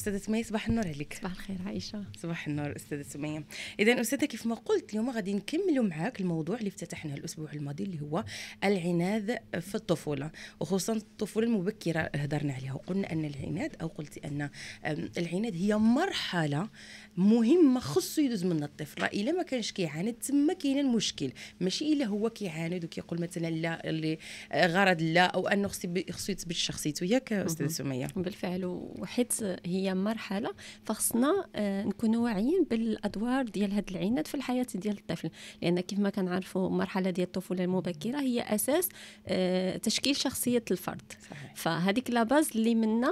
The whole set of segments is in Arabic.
استاذه سميه صباح النور عليك صباح الخير عائشه صباح النور استاذه سميه اذا استاذه كيف ما قلت اليوم غادي نكملوا معاك الموضوع اللي افتتحناه الاسبوع الماضي اللي هو العناد في الطفوله وخصوصا الطفوله المبكره هضرنا عليها وقلنا ان العناد او قلت ان العناد هي مرحله مهمه خصو يدوز منها الطفل راه الا ما كانش كيعاند تما كاين المشكل ماشي الا هو كيعاند وكيقول مثلا لا اللي غرض لا او انه خصو يثبت شخصيته ياك استاذه سميه بالفعل وحيت هي مرحله فخصنا آه، نكون واعيين بالادوار ديال هاد العينات في الحياه ديال الطفل لان كيف ما عارفه المرحله ديال الطفوله المبكره هي اساس آه، تشكيل شخصيه الفرد صحيح. فهذيك لاباز اللي منا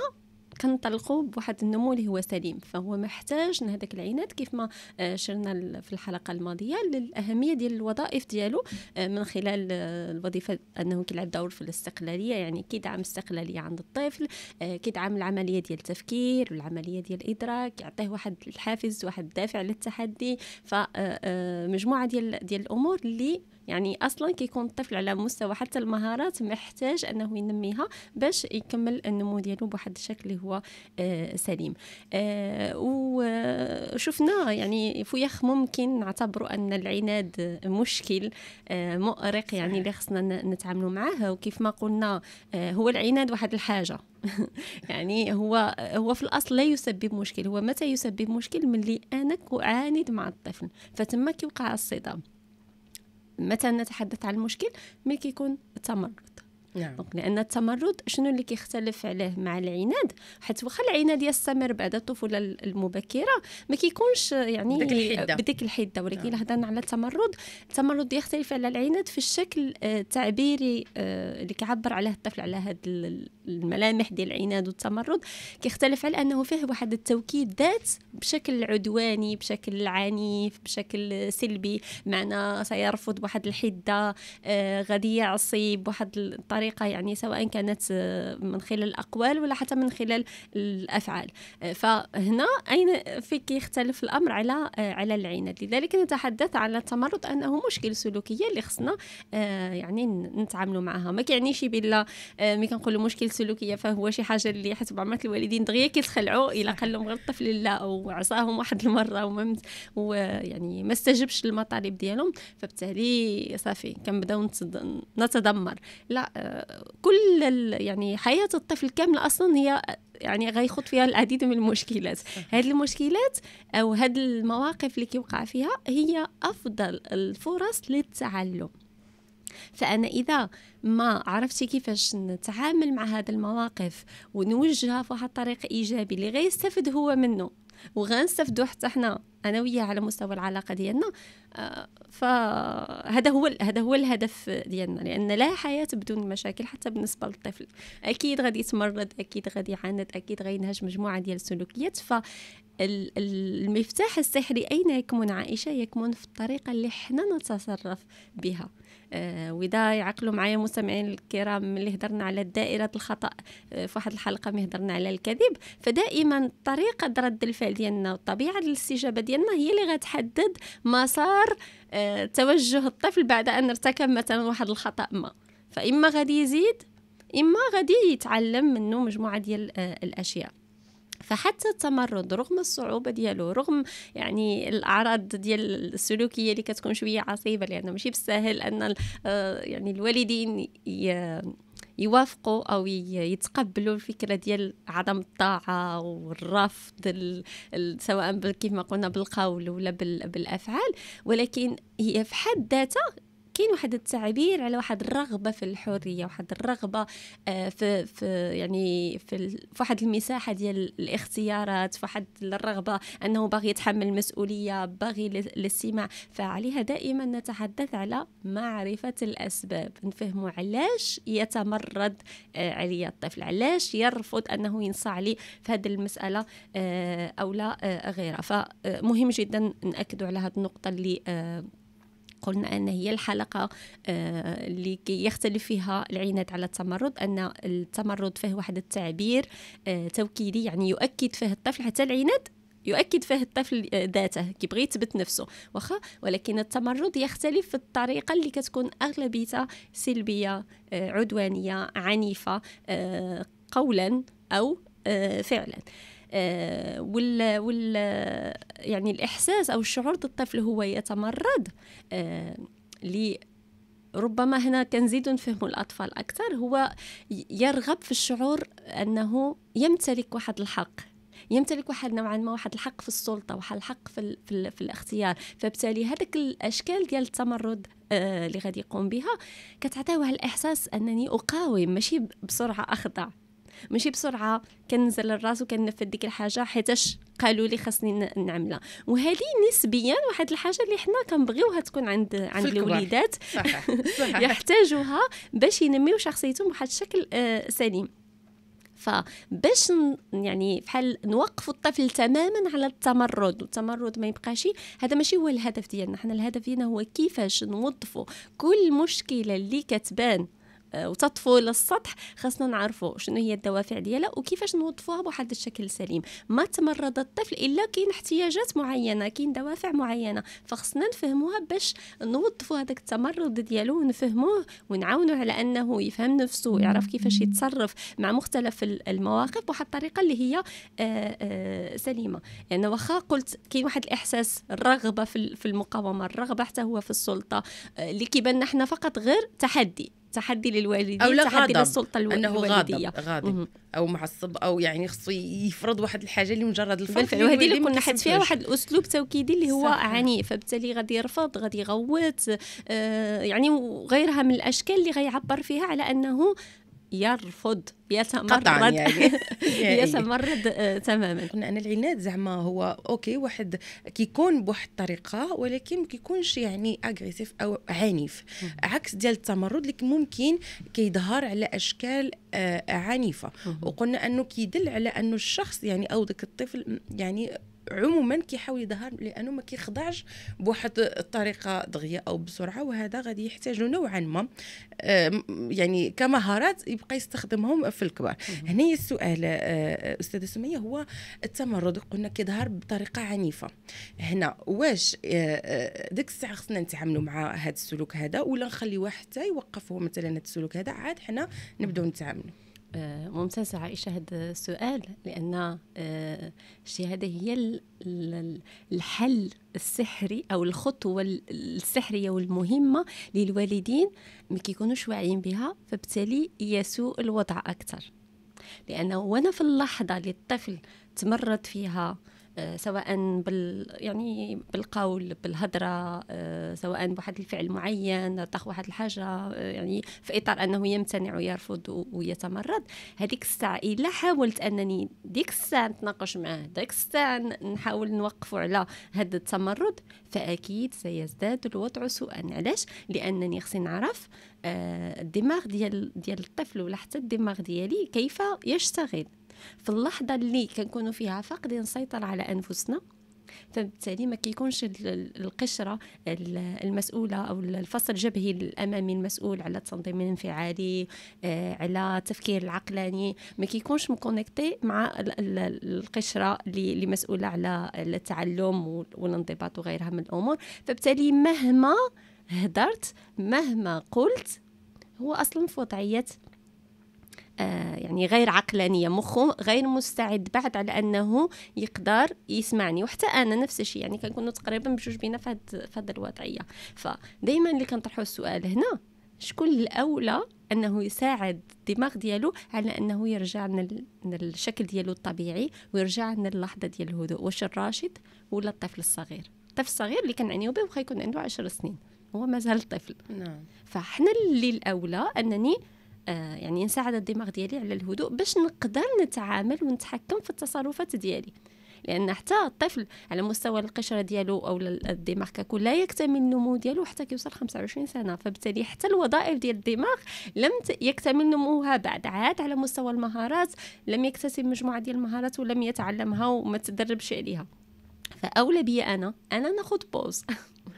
كنطلقوا بواحد النمو اللي هو سليم فهو محتاج لهذاك العينات كيف ما آه، شرنا في الحلقه الماضيه للاهميه ديال الوظائف ديالو آه، من خلال آه، الوظيفه انه كيلعب دور في الاستقلاليه يعني كيدعم الاستقلاليه عند الطفل كيدعم العمليه ديال التفكير والعمليه ديال الادراك يعطيه واحد الحافز واحد الدافع للتحدي فمجموعه ديال ديال الامور اللي يعني اصلا كيكون الطفل على مستوى حتى المهارات محتاج انه ينميها باش يكمل النمو ديالو بواحد الشكل اللي هو آه، سليم آه، وشفنا يعني فياخ ممكن نعتبروا ان العناد مشكل آه، مؤرق يعني اللي خصنا نتعاملوا معاه وكيف ما قلنا هو العناد واحد الحاجه يعني هو هو في الاصل لا يسبب مشكل هو متى يسبب مشكل ملي انا اعاند مع الطفل فتما كيوقع الصدام متى نتحدث عن المشكل ملي كيكون التمرد نعم. لان التمرد شنو اللي كيختلف عليه مع العناد حيت واخا العناد يستمر بعد الطفوله المبكره ما كيكونش يعني بديك الحده بديك الحده ولكن نعم. هضرنا على التمرد التمرد يختلف على العناد في الشكل آه، التعبيري آه، اللي كيعبر عليه الطفل على هذه الملامح ديال العناد والتمرد كيختلف على انه فيه واحد التوكيد ذات بشكل عدواني بشكل عنيف بشكل سلبي معنى سيرفض بواحد الحده آه، غادي يعصي بواحد الطريقه بطريقه يعني سواء كانت آه، من خلال الاقوال ولا حتى من خلال الافعال آه، فهنا اين فيك يختلف الامر على آه، على العناد لذلك نتحدث على التمرد انه مشكل سلوكيه اللي خصنا يعني نتعاملوا معها ما كيعنيش بلا ملي كنقولوا مشكل سلوكيه فهو شي حاجه اللي حيت بعض الوالدين دغيا كيتخلعوا الا قال لهم غير الطفل لا وعصاهم واحد المره وما ويعني ما استجبش للمطالب ديالهم فبالتالي صافي كنبداو نتدمر لا كل يعني حياه الطفل كامله اصلا هي يعني غيخوض فيها العديد من المشكلات هذه المشكلات او هذه المواقف اللي كيوقع فيها هي افضل الفرص للتعلم فانا اذا ما عرفتي كيفاش نتعامل مع هذه المواقف ونوجهها في واحد الطريق ايجابي اللي غيستافد هو منه وغنستافدوا حتى حنا انا وياه على مستوى العلاقه ديالنا آه، فهذا هو هذا هو الهدف ديالنا لان لا حياه بدون مشاكل حتى بالنسبه للطفل اكيد غادي يتمرض اكيد غادي يعاند اكيد غينهج مجموعه ديال السلوكيات ف المفتاح السحري أين يكمن عائشة يكمن في الطريقة اللي حنا نتصرف بها وده آه، يعقلوا معايا مستمعين الكرام اللي هدرنا على دائرة الخطأ آه، في واحد الحلقة ما هدرنا على الكذب فدائما طريقة رد الفعل ديالنا وطبيعة الاستجابة ديالنا هي اللي غتحدد مسار آه، توجه الطفل بعد أن ارتكب مثلا واحد الخطأ ما فإما غادي يزيد إما غادي يتعلم منه مجموعة ديال الأشياء فحتى التمرد رغم الصعوبه ديالو رغم يعني الاعراض ديال السلوكيه اللي كتكون شويه عصيبه لانه ماشي بالساهل ان آه، يعني الوالدين يوافقوا او يتقبلوا الفكره ديال عدم الطاعه والرفض سواء كيف ما قلنا بالقول ولا بالافعال ولكن هي في حد ذاتها كاين واحد التعبير على واحد الرغبه في الحريه واحد الرغبه آه، في في يعني في, في واحد المساحه ديال الاختيارات في واحد الرغبه انه باغي يتحمل المسؤوليه باغي الاستماع فعليها دائما نتحدث على معرفه الاسباب نفهموا علاش يتمرد آه، عليا الطفل علاش يرفض انه ينصاع لي في هذه المساله آه، او لا غيرها فمهم جدا ناكدوا على هذه النقطه اللي قلنا أن هي الحلقة آه، اللي يختلف فيها العينات على التمرد أن التمرد فيه واحد التعبير آه، توكيدي يعني يؤكد فيه الطفل حتى العينات يؤكد فيه الطفل آه، ذاته كيبغي يثبت نفسه واخا ولكن التمرد يختلف في الطريقه اللي كتكون اغلبيتها سلبيه عدوانيه عنيفه قولا او فعلا آه، وال وال يعني الاحساس او الشعور الطفل هو يتمرد آه، ربما هنا كنزيد نفهم الأطفال أكثر هو يرغب في الشعور أنه يمتلك واحد الحق يمتلك واحد نوعا ما واحد الحق في السلطه واحد الحق في, الـ في, الـ في الاختيار فبالتالي هذاك الاشكال ديال التمرد آه اللي غادي يقوم بها كتعطيه واحد الاحساس انني اقاوم ماشي بسرعه اخضع ماشي بسرعه كنزل الراس وكننفذ ديك الحاجه حيتاش قالوا لي خاصني نعملها وهذه نسبيا واحد الحاجه اللي حنا كنبغيوها تكون عند عند الوليدات يحتاجوها باش ينميو شخصيتهم بواحد الشكل آه، سليم فباش يعني بحال نوقفوا الطفل تماما على التمرد والتمرد ما يبقاش هذا ماشي هو الهدف ديالنا حنا الهدف ديالنا هو كيفاش نوظفوا كل مشكله اللي كتبان آه، وتطفو للسطح خاصنا نعرفوا شنو هي الدوافع ديالها وكيفاش نوظفوها بواحد الشكل سليم ما تمرض الطفل الا كاين احتياجات معينه كاين دوافع معينه فخصنا نفهموها باش نوظفوا هذاك التمرد ديالو ونفهموه ونعاونوه على انه يفهم نفسه ويعرف كيفاش يتصرف مع مختلف المواقف بواحد الطريقه اللي هي آآ آه، آآ آه، سليمه يعني واخا قلت كاين واحد الاحساس الرغبه في المقاومه الرغبه حتى هو في السلطه اللي كيبان حنا فقط غير تحدي تحدي للوالدين او لا تحدي غضب. للسلطه الوالديه انه غاضب غاضب او معصب او يعني خصو يفرض واحد الحاجه اللي مجرد الفرض وهذه اللي كنا حد فيها واحد الاسلوب توكيدي اللي هو صحيح. عنيف فبالتالي غادي يرفض غادي يغوت آه يعني وغيرها من الاشكال اللي غيعبر فيها على انه يرفض يتمرد قطعا يعني, يعني. يتمرد آه، تماما قلنا ان العناد زعما هو اوكي واحد كيكون بواحد الطريقه ولكن ما كيكونش يعني اغريسيف او عنيف عكس ديال التمرد اللي ممكن كيظهر على اشكال آه، عنيفه وقلنا انه كيدل على انه الشخص يعني او ذاك الطفل يعني عموما كيحاول يظهر لانه ما كيخضعش بواحد الطريقه دغيا او بسرعه وهذا غادي يحتاج نوعا ما يعني كمهارات يبقى يستخدمهم في الكبار هنا السؤال آه، استاذه سميه هو التمرد قلنا كيظهر بطريقه عنيفه هنا واش آه، آه، ديك الساعه خصنا نتعاملوا مع هذا السلوك هذا ولا نخليوه حتى يوقف هو مثلا هذا السلوك هذا عاد حنا نبداو نتعاملوا آه، ممتازة عائشة هذا السؤال لأن الشهادة هي الحل السحري أو الخطوة السحرية والمهمة للوالدين ما كيكونوش واعيين بها فبالتالي يسوء الوضع أكثر لأنه وأنا في اللحظة اللي الطفل تمرد فيها آه، سواء بال يعني بالقول بالهضره آه، سواء بواحد الفعل معين طخ واحد الحاجه آه، يعني في اطار انه يمتنع ويرفض ويتمرد هذيك الساعه الا حاولت انني ديك الساعه نتناقش معاه ديك الساعه نحاول نوقف على هذا التمرد فاكيد سيزداد الوضع سوءا علاش لانني خصني نعرف الدماغ ديال ديال الطفل ولا حتى الدماغ ديالي كيف يشتغل في اللحظه اللي كنكونوا فيها فاقدين السيطره على انفسنا فبالتالي ما كيكونش القشره المسؤوله او الفصل الجبهي الامامي المسؤول على التنظيم الانفعالي آه، على التفكير العقلاني ما كيكونش مكونكتي مع القشره اللي مسؤوله على التعلم والانضباط وغيرها من الامور فبالتالي مهما هدرت مهما قلت هو اصلا في وضعيه آه، يعني غير عقلانية مخه غير مستعد بعد على أنه يقدر يسمعني وحتى أنا نفس الشيء يعني كنكونوا تقريبا بجوج بينا في هذه الوضعية فدايما اللي كنطرحوا السؤال هنا شكون الأولى أنه يساعد الدماغ ديالو على أنه يرجع للشكل ديالو الطبيعي ويرجع للحظة ديال الهدوء واش الراشد ولا الطفل الصغير الطفل الصغير اللي كنعنيو به واخا يكون عنده عشر سنين هو مازال طفل نعم فحنا اللي الأولى أنني آه، يعني نساعد الدماغ ديالي على الهدوء باش نقدر نتعامل ونتحكم في التصرفات ديالي لان حتى الطفل على مستوى القشره ديالو او الدماغ ككل لا يكتمل النمو ديالو حتى كيوصل 25 سنه فبالتالي حتى الوظائف ديال الدماغ لم يكتمل نموها بعد عاد على مستوى المهارات لم يكتسب مجموعه ديال المهارات ولم يتعلمها وما تدربش عليها فاولى بي انا انا ناخذ بوز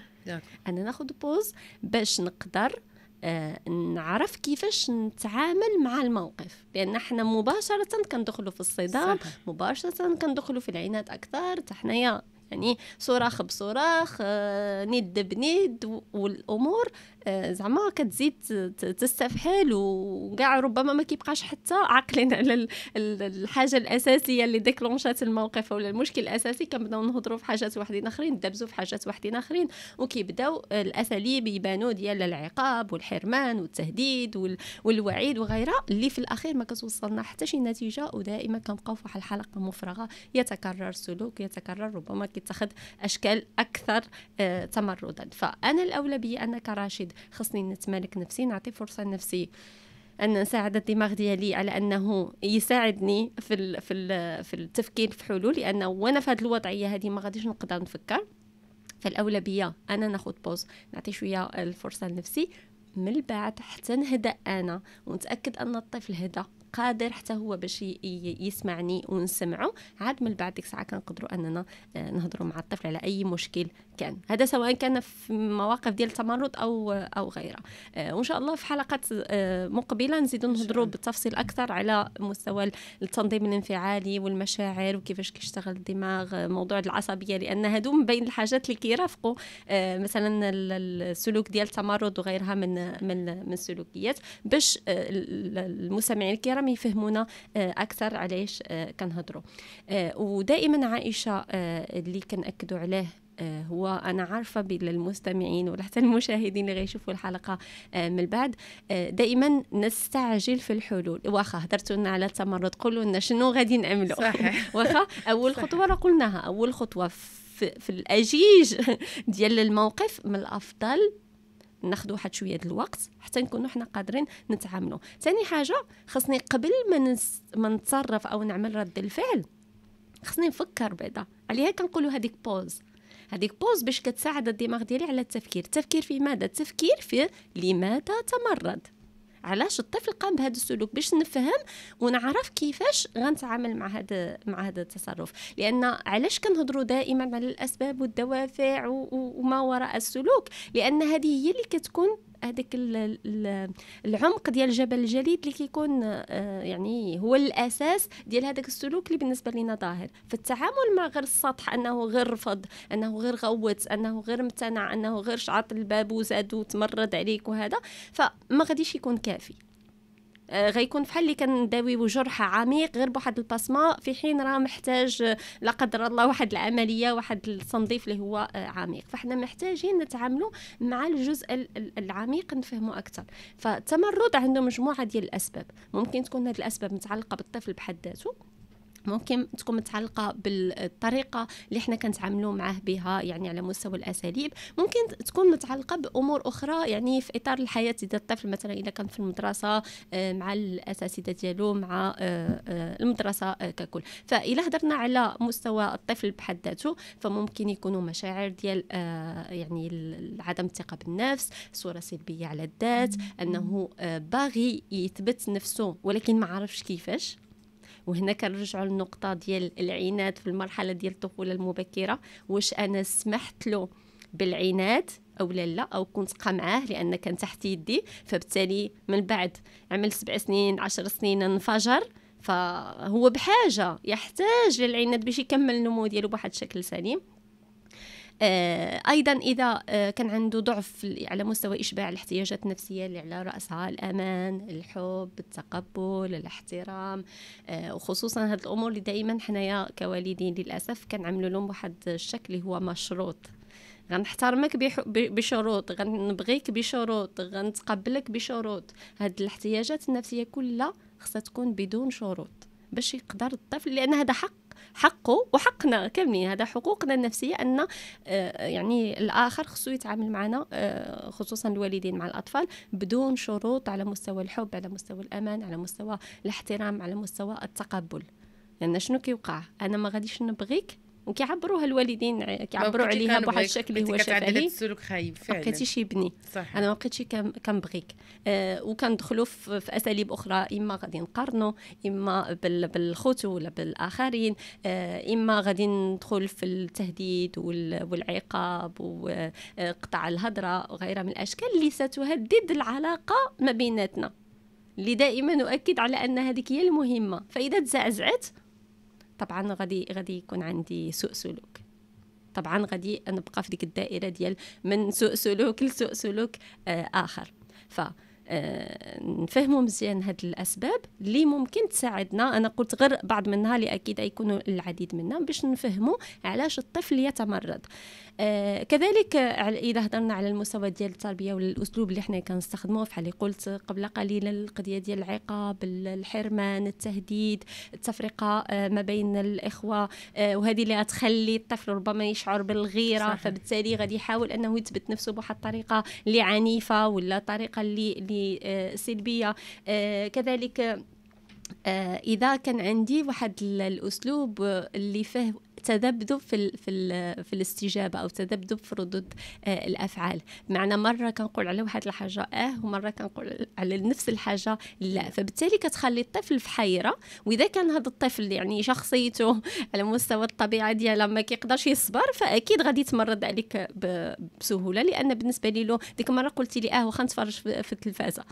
انا ناخذ بوز باش نقدر آه، نعرف كيفاش نتعامل مع الموقف لان احنا مباشره كندخلوا في الصدام مباشره كندخلوا في العناد اكثر حنايا يعني صراخ بصراخ آه، ند بند والامور آه، زعما كتزيد تستفحل وكاع ربما ما كيبقاش حتى عاقلين على الحاجه الاساسيه اللي ديكلونشات الموقف ولا المشكل الاساسي كنبداو نهضروا في حاجات وحدين اخرين ندبزوا في حاجات وحدين اخرين وكيبداو الاساليب يبانوا ديال العقاب والحرمان والتهديد والوعيد وغيرها اللي في الاخير ما كتوصلنا حتى شي نتيجه ودائما كنبقاو في واحد الحلقه مفرغه يتكرر السلوك يتكرر ربما كيتخذ اشكال اكثر آه، تمردا فانا الاولى بي انك راشد مريض خصني نتمالك نفسي نعطي فرصه لنفسي ان نساعد الدماغ ديالي على انه يساعدني في الـ في الـ في التفكير في حلول لانه وانا في هذه الوضعيه هذه ما غاديش نقدر نفكر فالاولبيه انا ناخذ بوز نعطي شويه الفرصه لنفسي من بعد حتى نهدأ انا ونتاكد ان الطفل هدا قادر حتى هو باش يسمعني ونسمعه عاد من بعد ديك الساعه كنقدروا اننا آه، نهضروا مع الطفل على اي مشكل كان هذا سواء كان في مواقف ديال التمرد او او غيره آه، وان شاء الله في حلقات آه، مقبله نزيدوا نهضروا بالتفصيل اكثر على مستوى التنظيم الانفعالي والمشاعر وكيفاش كيشتغل الدماغ موضوع العصبيه لان هادو من بين الحاجات اللي كيرافقوا مثلا السلوك ديال التمرد وغيرها من من من السلوكيات باش المستمعين الكرام راهم يفهمونا آه، اكثر علاش آه، كنهضروا آه، ودائما عائشه اللي كنأكدوا عليه هو انا عارفه بالمستمعين ولا حتى المشاهدين اللي غيشوفوا الحلقه من بعد دائما نستعجل في الحلول واخا هضرتوا لنا على التمرد قولوا لنا شنو غادي نعملوا واخا اول خطوه راه قلناها اول خطوه في, في الاجيج ديال الموقف من الافضل ناخذ واحد شويه ديال الوقت حتى نكونوا حنا قادرين نتعاملوا ثاني حاجه خصني قبل ما ما نتصرف او نعمل رد الفعل خصني نفكر بعدا عليها كنقولوا هذيك بوز هذيك بوز باش كتساعد الدماغ ديالي على التفكير التفكير في ماذا التفكير في لماذا تمرد علاش الطفل قام بهذا السلوك باش نفهم ونعرف كيفاش غنتعامل مع هذا مع هذا التصرف لان علاش كنهضروا دائما على الاسباب والدوافع وما وراء السلوك لان هذه هي اللي كتكون هذاك العمق ديال جبل الجليد اللي كيكون آه، يعني هو الاساس ديال هذاك السلوك اللي بالنسبه لنا ظاهر فالتعامل مع غير السطح انه غير رفض انه غير غوت انه غير امتنع انه غير شعط الباب وزاد وتمرد عليك وهذا فما غاديش يكون كافي آه، غيكون بحال اللي كنداويو جرح عميق غير بواحد الباسما في حين راه محتاج آه، لا قدر الله واحد العمليه واحد التنظيف اللي هو آه، عميق فحنا محتاجين نتعاملوا مع الجزء العميق نفهمه اكثر فالتمرد عنده مجموعه ديال الاسباب ممكن تكون هذه الاسباب متعلقه بالطفل بحد ذاته ممكن تكون متعلقه بالطريقه اللي حنا كنتعاملوا معاه بها يعني على مستوى الاساليب ممكن تكون متعلقه بامور اخرى يعني في اطار الحياه ديال الطفل مثلا اذا كان في المدرسه آه، مع الاساتذه ديالو مع آه، آه، المدرسه ككل فإلا هضرنا على مستوى الطفل بحد ذاته فممكن يكونوا مشاعر ديال يعني عدم الثقه بالنفس صوره سلبيه على الذات انه باغي يثبت نفسه ولكن ما عرفش كيفاش وهنا كنرجعوا للنقطه ديال العناد في المرحله ديال الطفوله المبكره واش انا سمحت له بالعناد او لا لا او كنت قمعاه لان كان تحت يدي فبالتالي من بعد عمل سبع سنين عشر سنين انفجر فهو بحاجه يحتاج للعناد باش يكمل النمو ديالو بواحد الشكل سليم آه، ايضا اذا آه، كان عنده ضعف على مستوى اشباع الاحتياجات النفسيه اللي على راسها الامان الحب التقبل الاحترام آه، وخصوصا هذه الامور اللي دائما حنايا كوالدين للاسف كنعملوا لهم واحد الشكل هو مشروط غنحترمك بشروط غنبغيك بشروط غنتقبلك بشروط هاد الاحتياجات النفسيه كلها خصها تكون بدون شروط باش يقدر الطفل لان هذا حق حقه وحقنا كاملين هذا حقوقنا النفسيه ان آه، يعني الاخر خصو يتعامل معنا آه، خصوصا الوالدين مع الاطفال بدون شروط على مستوى الحب على مستوى الامان على مستوى الاحترام على مستوى التقبل لان يعني شنو كيوقع انا ما غاديش نبغيك وكيعبروها الوالدين كيعبروا عليها بواحد الشكل اللي هو شفهي السلوك خايب فعلا بقيتيش يبني صح. انا ما بقيتش كنبغيك آه وكندخلوا في, في اساليب اخرى اما غادي نقارنوا اما بالخوت ولا بالاخرين آه اما غادي ندخل في التهديد والعقاب وقطع الهضره وغيرها من الاشكال اللي ستهدد العلاقه ما بيناتنا اللي دائما اؤكد على ان هذيك هي المهمه فاذا تزعزعت طبعا غادي غادي يكون عندي سوء سلوك طبعا غادي نبقى في ديك الدائره ديال من سوء سلوك لسوء سلوك آه، آخر ف نفهموا مزيان هذه الاسباب اللي ممكن تساعدنا انا قلت غير بعض منها اللي اكيد يكونوا العديد منا باش نفهموا علاش الطفل يتمرض آه، كذلك اذا هضرنا على المستوى ديال التربيه والاسلوب اللي حنا كنستخدموه فحال قلت قبل قليل القضيه ديال العقاب الحرمان التهديد التفرقه آه، ما بين الاخوه آه، وهذه اللي غتخلي الطفل ربما يشعر بالغيره صحيح. فبالتالي غادي يحاول انه يثبت نفسه بواحد الطريقه اللي عنيفه ولا طريقه اللي, اللي سلبيه آه، كذلك آه، اذا كان عندي واحد الاسلوب اللي فيه تذبذب في الـ في الـ في الاستجابه او تذبذب في ردود آه، الافعال بمعنى مره كنقول على واحد الحاجه اه ومره كنقول على نفس الحاجه لا فبالتالي كتخلي الطفل في حيره واذا كان هذا الطفل يعني شخصيته على مستوى الطبيعه ديالها ما كيقدرش يصبر فاكيد غادي يتمرد عليك بسهوله لان بالنسبه لي له ديك المره قلتي لي اه واخا نتفرج في التلفازه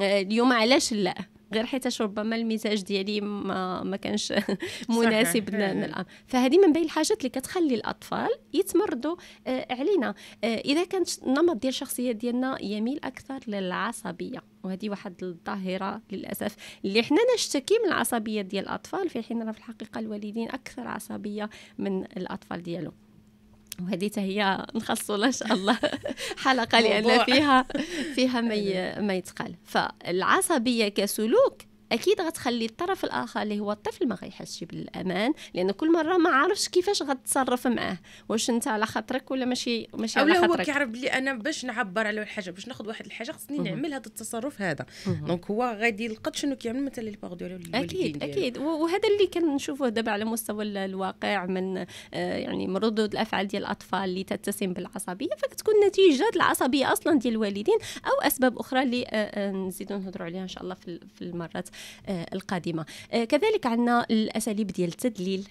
آه، اليوم علاش لا غير حيت ربما المزاج ديالي ما, ما كانش مناسب إيه. للامر فهذه من بين الحاجات اللي كتخلي الاطفال يتمردوا آه، علينا آه، اذا كان النمط ديال الشخصيه ديالنا يميل اكثر للعصبيه وهذه واحد الظاهره للاسف اللي حنا نشتكي من العصبيه ديال الاطفال في حين راه في الحقيقه الوالدين اكثر عصبيه من الاطفال ديالهم وهذه هي نخصو ان شاء الله حلقه لان فيها فيها ما يتقال فالعصبيه كسلوك اكيد غتخلي الطرف الاخر اللي هو الطفل ما غيحسش بالامان لان كل مره ما عارفش كيفاش غتصرف معاه واش انت على خاطرك ولا ماشي ماشي على خاطرك هو كيعرف بلي انا باش نعبر على الحاجه باش ناخذ واحد الحاجه خصني نعمل هذا التصرف هذا دونك هو غادي يلقط شنو كيعمل مثلا لي باغ ديالو اكيد اكيد وهذا اللي كنشوفوه دابا على مستوى الواقع من آه، يعني من ردود الافعال ديال الاطفال اللي تتسم بالعصبيه فكتكون نتيجه العصبيه اصلا ديال الوالدين او اسباب اخرى اللي آه، آه، نزيدو نهضروا عليها ان شاء الله في المرات آه، القادمه آه، كذلك عندنا الاساليب ديال التدليل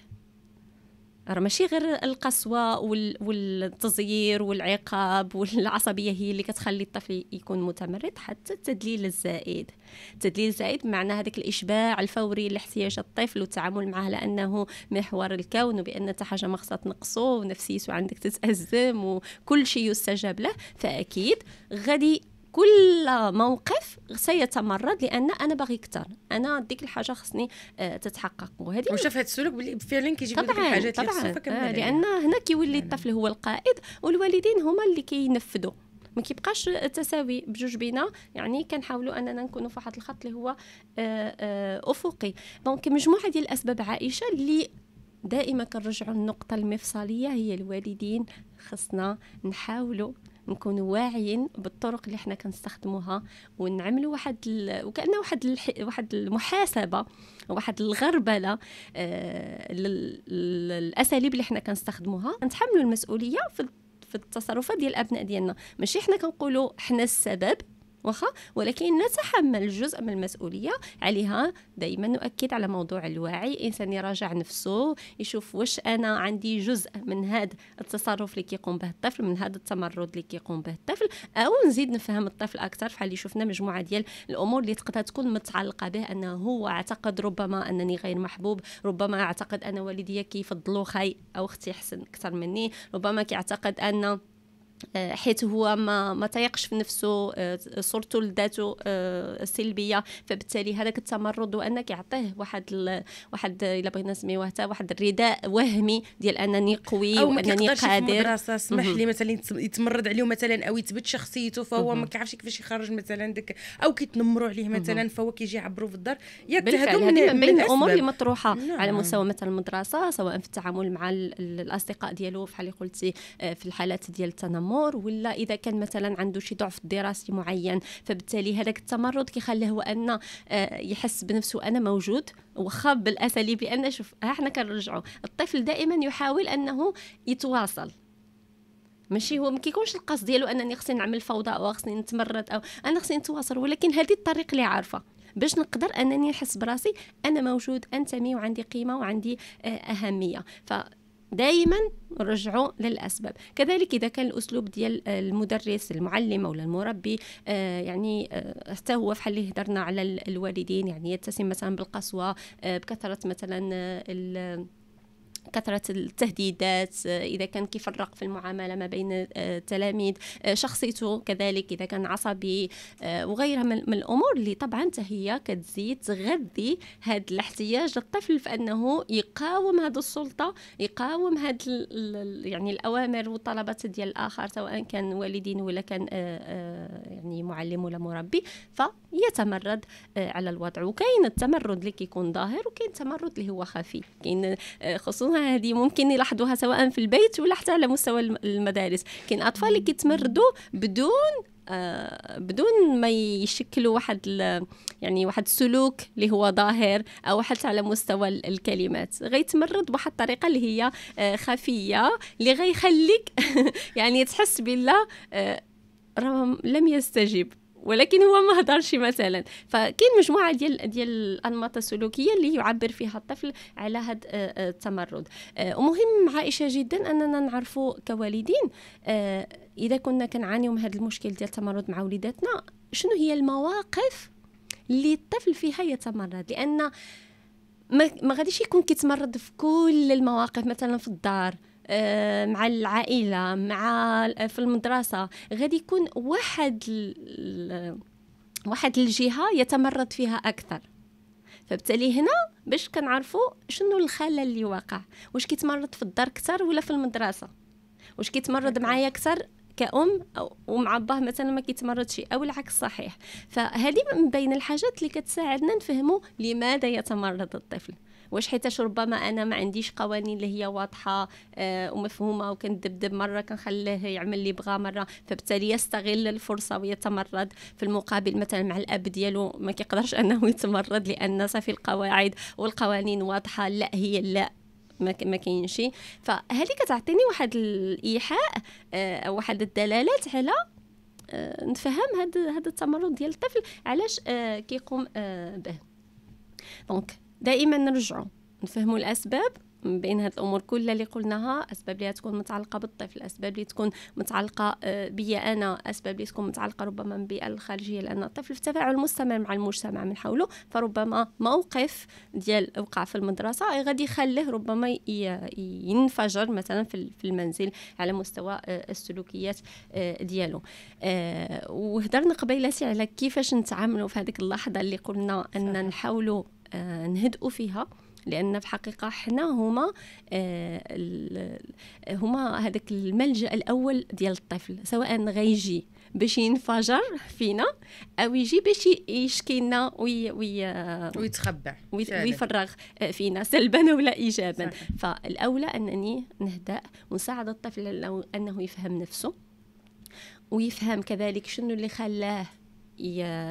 راه ماشي غير القسوه والتزيير والعقاب والعصبيه هي اللي كتخلي الطفل يكون متمرد حتى التدليل الزائد التدليل الزائد بمعنى هذاك الاشباع الفوري لاحتياج الطفل والتعامل معه لانه محور الكون وبان حتى حاجه ما خصها تنقصو ونفسيته عندك تتازم وكل شيء يستجاب له فاكيد غادي كل موقف سيتمرد لان انا باغي كثر انا ديك الحاجه خصني آه، تتحقق وهذه وشاف هذا السلوك باللي فعلا كيجيب لك الحاجات طبعا اللي يعني. آه لان هنا كيولي الطفل هو القائد والوالدين هما اللي كينفذوا ما كيبقاش تساوي بجوج بينا يعني كنحاولوا اننا نكونوا في واحد الخط اللي هو آه، آه، افقي دونك مجموعه ديال الاسباب عائشه اللي دائما كنرجعوا للنقطه المفصليه هي الوالدين خصنا نحاولوا نكونوا واعيين بالطرق اللي حنا كنستخدموها ونعملوا واحد ال... وكانه واحد الح... واحد المحاسبه واحد الغربله آه، للاساليب الاساليب اللي حنا كنستخدموها نتحملوا المسؤوليه في التصرفات ديال الابناء ديالنا ماشي حنا كنقولوا حنا السبب واخا ولكن نتحمل جزء من المسؤوليه عليها دائما نؤكد على موضوع الوعي الانسان يراجع نفسه يشوف واش انا عندي جزء من هذا التصرف اللي كيقوم به الطفل من هذا التمرد اللي كيقوم به الطفل او نزيد نفهم الطفل اكثر فحال اللي شفنا مجموعه ديال الامور اللي تقدر تكون متعلقه به انه هو اعتقد ربما انني غير محبوب ربما اعتقد ان والدي كيفضلوا خاي او اختي احسن اكثر مني ربما كيعتقد ان آه، حيث هو ما ما تيقش في نفسه آه، صورته لذاته آه، سلبيه فبالتالي هذاك التمرد وان كيعطيه واحد ال... واحد الا بغينا نسميوه حتى واحد الرداء وهمي ديال انني قوي أو وانني قادر في المدرسه سمح لي مثلا يتمرد عليه مثلا او يثبت شخصيته فهو ما كيعرفش كيفاش يخرج مثلا ديك او كيتنمروا عليه مثلا فهو كيجي يعبروا في الدار ياك هذو من, من, من الامور اللي مطروحه نعم. على مستوى مثلا المدرسه سواء في التعامل مع الاصدقاء ديالو بحال اللي قلتي في الحالات ديال التنمر الامور ولا اذا كان مثلا عنده شي ضعف دراسي معين فبالتالي هذاك التمرد كيخليه هو ان آه، يحس بنفسه انا موجود وخا بالاساليب لان شوف ها حنا كنرجعوا الطفل دائما يحاول انه يتواصل ماشي هو ما كيكونش القصد ديالو انني خصني نعمل فوضى او خصني نتمرد او انا خصني نتواصل ولكن هذه الطريق اللي عارفه باش نقدر انني نحس براسي انا موجود انتمي وعندي قيمه وعندي آه، اهميه ف دايما رجعوا للأسباب كذلك إذا كان الأسلوب ديال المدرس المعلم أو المربي آه يعني آه، حتى هو في حل هضرنا على الوالدين يعني يتسم مثلا بالقسوة آه بكثرة مثلا آه، كثرة التهديدات آه، إذا كان كيفرق في المعاملة ما بين التلاميذ آه، آه، شخصيته كذلك إذا كان عصبي وغيرها من الأمور اللي طبعا هي كتزيد تغذي هذا الاحتياج للطفل في أنه يقاوم هذه السلطة يقاوم هذا يعني الأوامر والطلبات ديال الآخر سواء كان والدين ولا كان يعني معلم ولا مربي فيتمرد على الوضع وكاين التمرد اللي كيكون ظاهر وكاين التمرد اللي هو خفي كاين خصوصا هذه ممكن يلاحظوها سواء في البيت ولا حتى على مستوى المدارس كاين اطفال اللي كيتمردوا بدون آه بدون ما يشكلوا واحد يعني واحد السلوك اللي هو ظاهر او حتى على مستوى الكلمات غيتمرد بواحد الطريقه اللي هي آه خفيه اللي غيخليك يعني تحس بالله آه لم يستجب ولكن هو ما هضرش مثلا فكاين مجموعه ديال ديال الانماط السلوكيه اللي يعبر فيها الطفل على هذا آه، آه، التمرد آه، ومهم عائشه جدا اننا نعرفوا كوالدين اذا كنا كنعانيو من هذا المشكل ديال التمرد مع وليداتنا شنو هي المواقف اللي الطفل فيها يتمرد لان ما غاديش يكون كيتمرد في كل المواقف مثلا في الدار آه، مع العائلة مع في المدرسة غادي يكون واحد واحد الجهة يتمرد فيها أكثر فبالتالي هنا باش كنعرفوا شنو الخلل اللي واقع واش كيتمرد في الدار اكثر ولا في المدرسه واش كيتمرد معايا اكثر كأم أو ومع باه مثلا ما كيتمردش أو العكس صحيح فهذه من بين الحاجات اللي كتساعدنا نفهموا لماذا يتمرد الطفل واش حيتاش ربما انا ما عنديش قوانين اللي هي واضحه آه ومفهومه وكندبدب مره كنخليه يعمل اللي بغا مره فبالتالي يستغل الفرصه ويتمرد في المقابل مثلا مع الاب ديالو ما كيقدرش انه يتمرد لان صافي القواعد والقوانين واضحه لا هي لا ما كاينش فهذه كتعطيني واحد الايحاء آه واحد الدلالات على آه نفهم هذا هذا التمرد ديال الطفل علاش آه كيقوم آه به دونك دائما نرجعوا نفهموا الاسباب من بين هذه الامور كلها اللي قلناها اسباب اللي تكون متعلقه بالطفل اسباب اللي تكون متعلقه آه، بيا انا اسباب اللي تكون متعلقه ربما بالبيئه الخارجيه لان الطفل في تفاعل مستمر مع المجتمع من حوله فربما موقف ديال وقع في المدرسه غادي يخليه ربما ينفجر مثلا في المنزل على مستوى آه، السلوكيات آه، ديالو وهدرنا قبيلتي على كيفاش نتعاملوا في هذيك اللحظه اللي قلنا ان نحاولوا آه، نهدئوا فيها لان في الحقيقه حنا هما آه، هما هذاك الملجا الاول ديال الطفل سواء غيجي باش ينفجر فينا او يجي باش يشكي لنا وي وي ويتخبع ويفرغ آه، فينا سلبا ولا ايجابا صحيح. فالاولى انني نهدا ونساعد الطفل انه يفهم نفسه ويفهم كذلك شنو اللي خلاه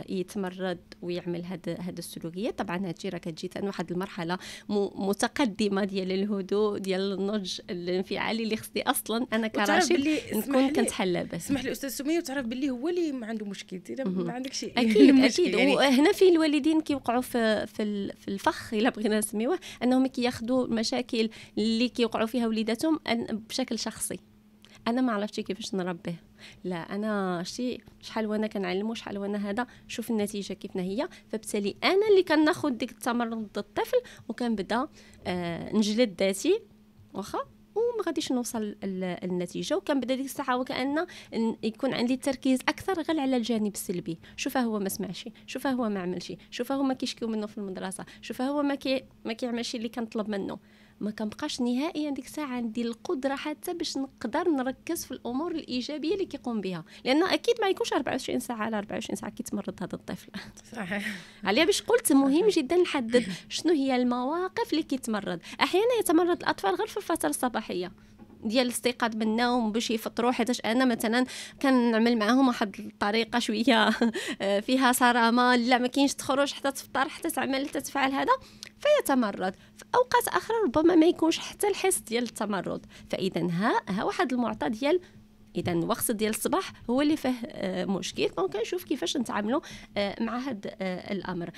يتمرد ويعمل هاد هاد السلوكيات طبعا هادشي راه كتجي حتى واحد المرحله متقدمه ديال الهدوء ديال النضج الانفعالي اللي خصني اصلا انا كراشد نكون كنتحلى به سمح لي استاذ سميه وتعرف باللي هو اللي ما عنده مشكل ما عندكش اكيد اكيد يعني وهنا فين الوالدين كيوقعوا في في الفخ الا بغينا نسميوه انهم كياخذوا المشاكل اللي كيوقعوا فيها وليداتهم بشكل شخصي انا ما عرفتش كيفاش نربيه لا انا شتي شحال وانا كنعلمو شحال وانا هذا شوف النتيجه كيفنا هي فبالتالي انا اللي كناخذ ديك التمرد ضد الطفل وكنبدا آه نجلد ذاتي واخا وما غاديش نوصل للنتيجه وكنبدا ديك الساعه وكان يكون عندي التركيز اكثر غير على الجانب السلبي شوف هو ما سمعش شوف هو ما عملش شوف هو ما كيشكيو منه في المدرسه شوف هو ما كي ما كيعملش اللي كنطلب منه ما كنبقاش نهائيا ديك الساعه عندي القدره حتى باش نقدر نركز في الامور الايجابيه اللي كيقوم بها لان اكيد ما يكونش 24 ساعه على 24 ساعه كيتمرض هذا الطفل صحيح عليا باش قلت مهم جدا نحدد شنو هي المواقف اللي كيتمرض احيانا يتمرض الاطفال غير في الفتره الصباحيه ديال الاستيقاظ من النوم باش يفطروا حيتاش انا مثلا كنعمل معاهم واحد الطريقه شويه آه، فيها صرامه لا ما كاينش تخرج حتى تفطر حتى تعمل حتى تفعل هذا فيتمرد في اوقات اخرى ربما ما يكونش حتى الحس ديال التمرد فاذا ها ها واحد المعطى ديال اذا الوقت ديال الصباح هو اللي فيه آه، مشكل دونك نشوف كيفاش نتعاملوا آه، مع هذا آه، الامر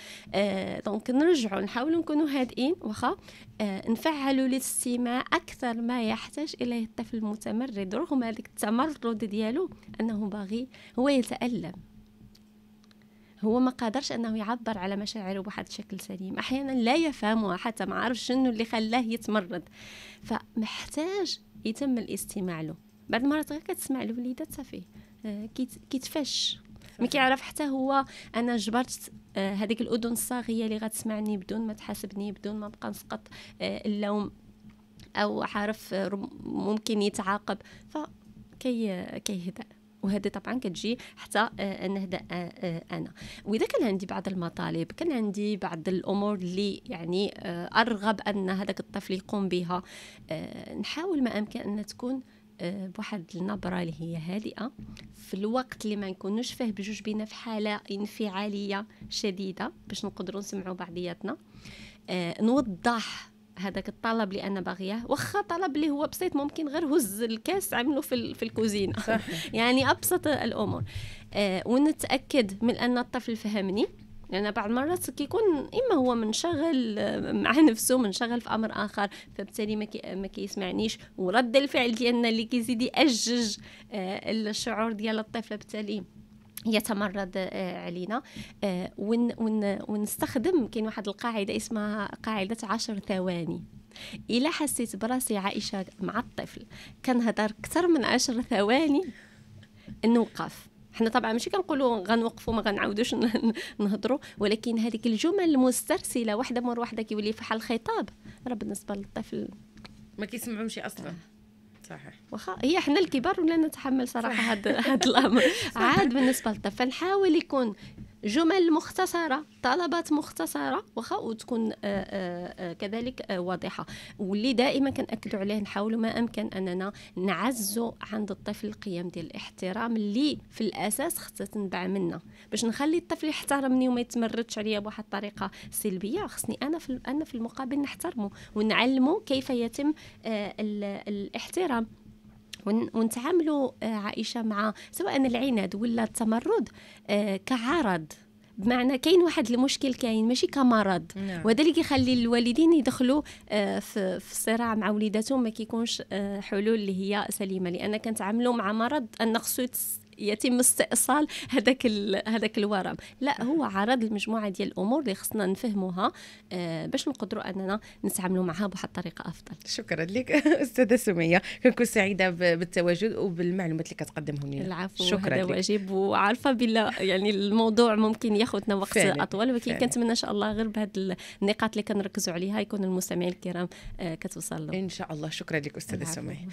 دونك نرجعوا نحاولوا نكونوا هادئين واخا نفعلوا الاستماع اكثر ما يحتاج اليه الطفل المتمرد رغم هذاك التمرد ديالو انه باغي هو يتالم هو ما قادرش انه يعبر على مشاعره بواحد الشكل سليم احيانا لا يفهمها حتى ما عارف شنو اللي خلاه يتمرد فمحتاج يتم الاستماع له بعض المرات غير كتسمع الوليدات صافي آه، كيتفش ما كيعرف حتى هو انا جبرت آه، هذيك الاذن الصاغيه اللي غتسمعني بدون ما تحاسبني بدون ما نبقى نسقط آه، اللوم او عارف ممكن يتعاقب فكي كيهدأ وهذا طبعا كتجي حتى آه، نهدا آه، آه، انا واذا كان عندي بعض المطالب كان عندي بعض الامور اللي يعني ارغب ان هذاك الطفل يقوم بها نحاول ما امكن ان تكون بواحد النبرة اللي هي هادئة في الوقت اللي ما نكونوش فيه بجوج بينا في حالة انفعالية شديدة باش نقدروا نسمعوا بعضياتنا نوضح هذاك الطلب اللي انا باغياه واخا طلب اللي هو بسيط ممكن غير هز الكاس عمله في في الكوزينه يعني ابسط الامور آه ونتاكد من ان الطفل فهمني لان يعني بعض المرات كيكون اما هو منشغل آه، مع نفسه منشغل في امر اخر فبالتالي ما, كي ما كيسمعنيش ورد الفعل ديالنا اللي كيزيد ياجج آه، الشعور ديال الطفل بالتالي يتمرد آه، علينا آه، ونستخدم كاين واحد القاعده اسمها قاعده عشر ثواني الا حسيت براسي عائشه مع الطفل كنهضر اكثر من عشر ثواني نوقف حنا طبعا ماشي كنقولوا غنوقفوا ما غنعاودوش نهضروا ولكن هذيك الجمل المسترسله واحده مور واحده كيولي فحال الخطاب راه بالنسبه للطفل ما كيسمعهمش اصلا آه. صحيح وخا هي حنا الكبار ولا نتحمل صراحه هذا هذا الامر عاد بالنسبه للطفل نحاول يكون جمل مختصرة طلبات مختصرة واخا وتكون آه، آه، آه، كذلك واضحة واللي دائما كنأكدوا عليه نحاولوا ما أمكن أننا نعزوا عند الطفل القيم ديال الاحترام اللي في الأساس خصها تنبع منا باش نخلي الطفل يحترمني وما يتمردش عليا بواحد الطريقة سلبية خصني أنا في أنا في المقابل نحترمه ونعلمه كيف يتم الاحترام ونتعاملوا آه، عائشه مع سواء العناد ولا التمرد آه، كعرض بمعنى كاين واحد المشكل كاين ماشي كمرض نعم. وهذا اللي كيخلي الوالدين يدخلوا آه، في الصراع مع وليداتهم ما كيكونش حلول اللي هي سليمه لان كنتعاملوا مع مرض ان خصو يتم استئصال هذاك هذاك الورم لا هو عرض لمجموعه ديال الامور اللي خصنا نفهموها آه، باش نقدروا اننا نتعاملوا معها بواحد الطريقه افضل شكرا لك استاذه سميه كنكون سعيده بالتواجد وبالمعلومات اللي كتقدمهم لنا العفو شكرا هذا واجب وعارفه بلا يعني الموضوع ممكن ياخذنا وقت فعلا. اطول ولكن كنتمنى ان شاء الله غير بهذ النقاط اللي كنركزوا عليها يكون المستمعين الكرام آه، كتوصل لهم ان شاء الله شكرا لك استاذه سميه